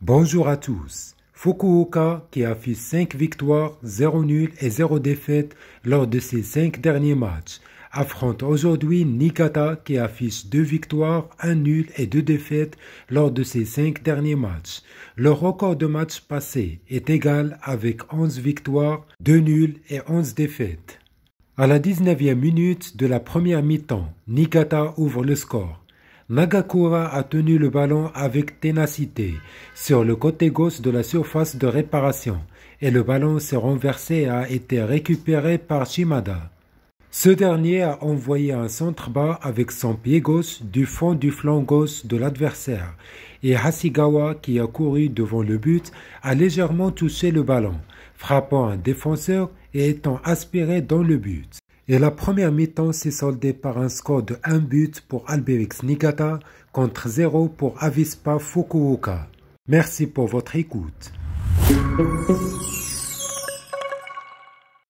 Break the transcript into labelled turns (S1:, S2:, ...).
S1: Bonjour à tous. Fukuoka, qui affiche 5 victoires, 0 nuls et 0 défaite lors de ses 5 derniers matchs, affronte aujourd'hui Nikata qui affiche 2 victoires, 1 nul et 2 défaites lors de ses 5 derniers matchs. Le record de matchs passés est égal avec 11 victoires, 2 nuls et 11 défaites. À la 19e minute de la première mi-temps, Nikata ouvre le score. Nagakura a tenu le ballon avec ténacité sur le côté gauche de la surface de réparation et le ballon s'est renversé et a été récupéré par Shimada. Ce dernier a envoyé un centre bas avec son pied gauche du fond du flanc gauche de l'adversaire et Hasigawa, qui a couru devant le but, a légèrement touché le ballon, frappant un défenseur et étant aspiré dans le but. Et la première mi-temps s'est soldée par un score de 1 but pour Alberix Nigata contre 0 pour Avispa Fukuoka. Merci pour votre écoute.